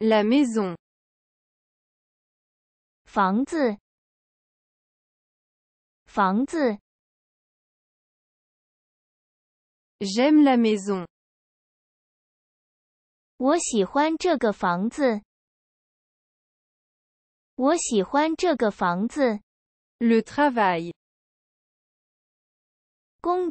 la maison. fang tzu. j'aime la maison. wu shi fang tzu. wu shi fang tzu. le travail. kong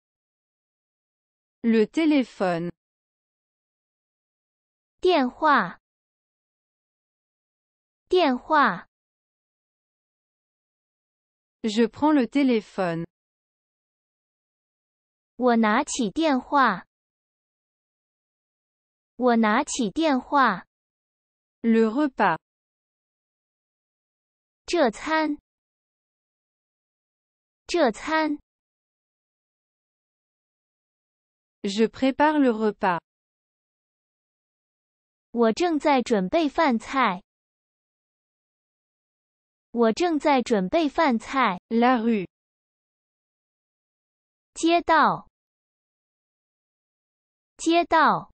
Le téléphone，电话，电话。Je prends le téléphone，我拿起电话，我拿起电话。Le repas，这餐，这餐。我正在准备饭菜。我正在准备饭菜。La rue。街道。街道。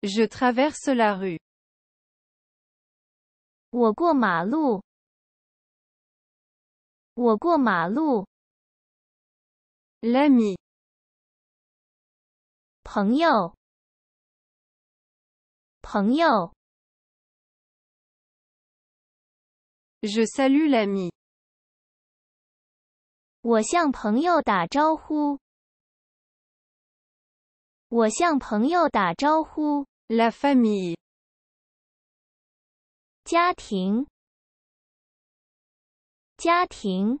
Je traverse la rue。我过马路。我过马路。L'ami，朋友，朋友。Je salue l'ami，我向朋友打招呼。我向朋友打招呼。La famille，家庭，家庭。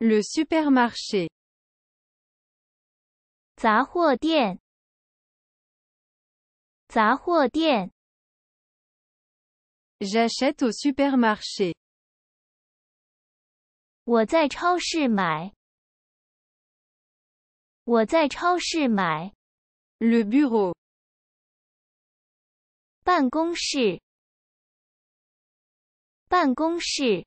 Le supermarché，杂货店，杂货店。J'achète au supermarché，我在超市买。我在超市买。Le bureau，办公室，办公室。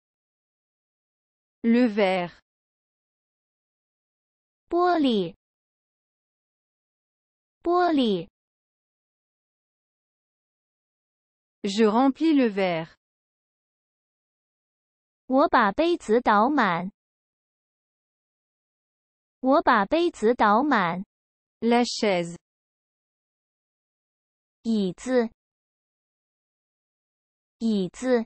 Le verre. 玻璃，玻璃。Je remplis le verre. 我把杯子倒满。我把杯子倒满。La chaise. 椅子，椅子。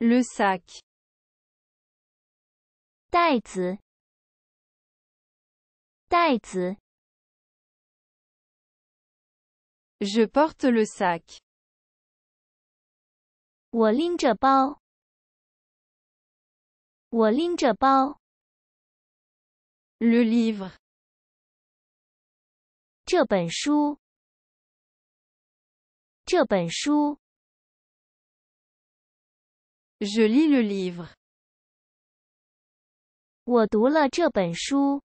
le sac，袋子，袋子。je porte le sac，我拎着包，我拎着包。le livre，这本书，这本书。Je lis le livre. 我读了这本书。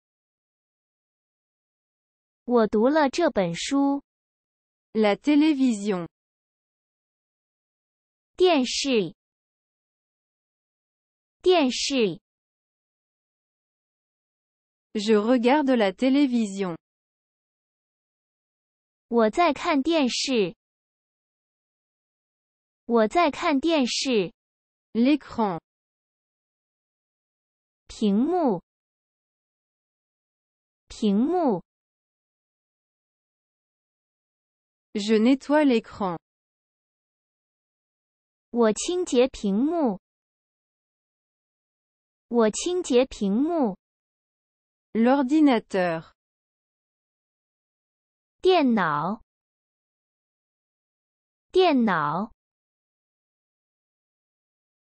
我读了这本书。La télévision. 电视。电视。Je regarde la télévision. 我在看电视。我在看电视。l écran 屏幕屏幕，je nettoie l'écran 我清洁屏幕我清洁屏幕 l'ordinateur 电脑电脑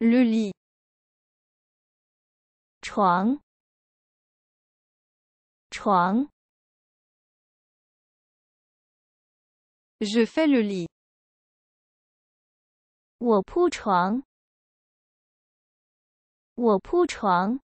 l u l l 床床，je fais le lit，我铺床，我铺床。